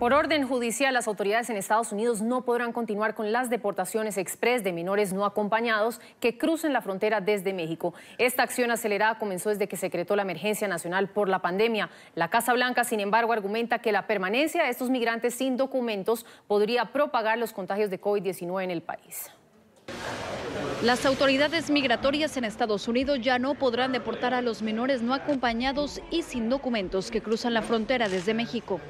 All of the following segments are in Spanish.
Por orden judicial, las autoridades en Estados Unidos no podrán continuar con las deportaciones express de menores no acompañados que crucen la frontera desde México. Esta acción acelerada comenzó desde que se la emergencia nacional por la pandemia. La Casa Blanca, sin embargo, argumenta que la permanencia de estos migrantes sin documentos podría propagar los contagios de COVID-19 en el país. Las autoridades migratorias en Estados Unidos ya no podrán deportar a los menores no acompañados y sin documentos que cruzan la frontera desde México.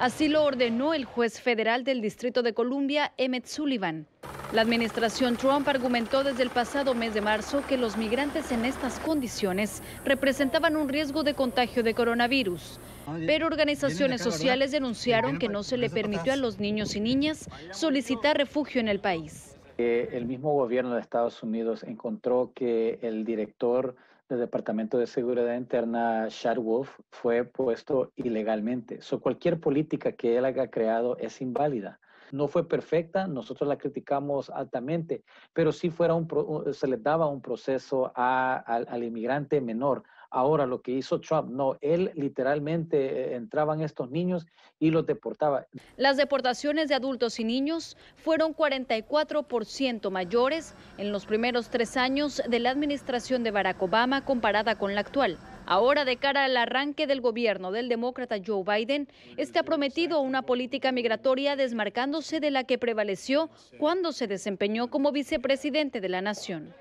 Así lo ordenó el juez federal del Distrito de Columbia, Emmett Sullivan. La administración Trump argumentó desde el pasado mes de marzo que los migrantes en estas condiciones representaban un riesgo de contagio de coronavirus. Pero organizaciones sociales denunciaron que no se le permitió a los niños y niñas solicitar refugio en el país el mismo gobierno de Estados Unidos encontró que el director del Departamento de Seguridad Interna, Chad Wolf, fue puesto ilegalmente. So, cualquier política que él haya creado es inválida no fue perfecta, nosotros la criticamos altamente, pero sí fuera un se le daba un proceso a, al inmigrante menor. Ahora lo que hizo Trump, no, él literalmente eh, entraban estos niños y los deportaba. Las deportaciones de adultos y niños fueron 44% mayores en los primeros tres años de la administración de Barack Obama comparada con la actual. Ahora, de cara al arranque del gobierno del demócrata Joe Biden, está ha prometido una política migratoria desmarcándose de la que prevaleció cuando se desempeñó como vicepresidente de la nación.